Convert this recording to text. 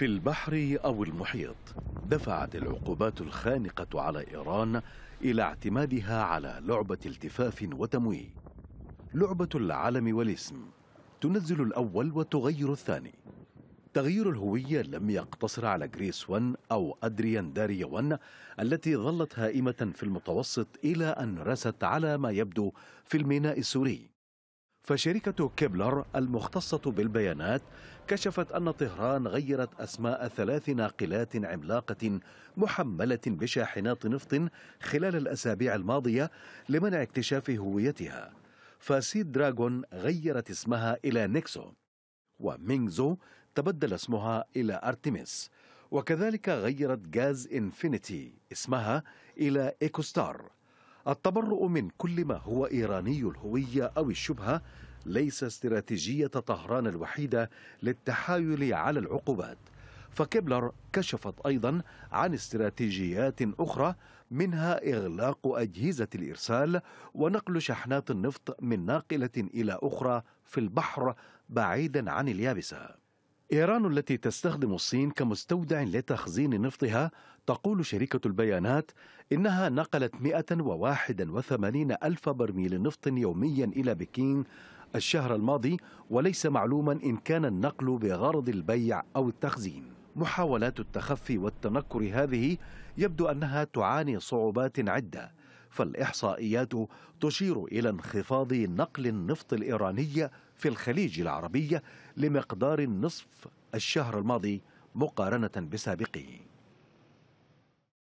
في البحر أو المحيط دفعت العقوبات الخانقة على إيران إلى اعتمادها على لعبة التفاف وتمويه لعبة العلم والاسم تنزل الأول وتغير الثاني تغيير الهوية لم يقتصر على جريس 1 أو أدريان داريا 1 التي ظلت هائمة في المتوسط إلى أن رست على ما يبدو في الميناء السوري فشركة كيبلر المختصة بالبيانات كشفت أن طهران غيرت أسماء ثلاث ناقلات عملاقة محملة بشاحنات نفط خلال الأسابيع الماضية لمنع اكتشاف هويتها فسيد دراغون غيرت اسمها إلى نيكسو ومينغزو تبدل اسمها إلى أرتيميس وكذلك غيرت جاز إنفينيتي اسمها إلى إيكوستار التبرؤ من كل ما هو إيراني الهوية أو الشبهة ليس استراتيجية طهران الوحيدة للتحايل على العقوبات فكيبلر كشفت أيضا عن استراتيجيات أخرى منها إغلاق أجهزة الإرسال ونقل شحنات النفط من ناقلة إلى أخرى في البحر بعيدا عن اليابسة إيران التي تستخدم الصين كمستودع لتخزين نفطها تقول شركة البيانات إنها نقلت 181 ألف برميل نفط يوميا إلى بكين الشهر الماضي وليس معلوما إن كان النقل بغرض البيع أو التخزين محاولات التخفي والتنكر هذه يبدو أنها تعاني صعوبات عدة فالإحصائيات تشير إلى انخفاض نقل النفط الإيراني في الخليج العربي لمقدار نصف الشهر الماضي مقارنة بسابقه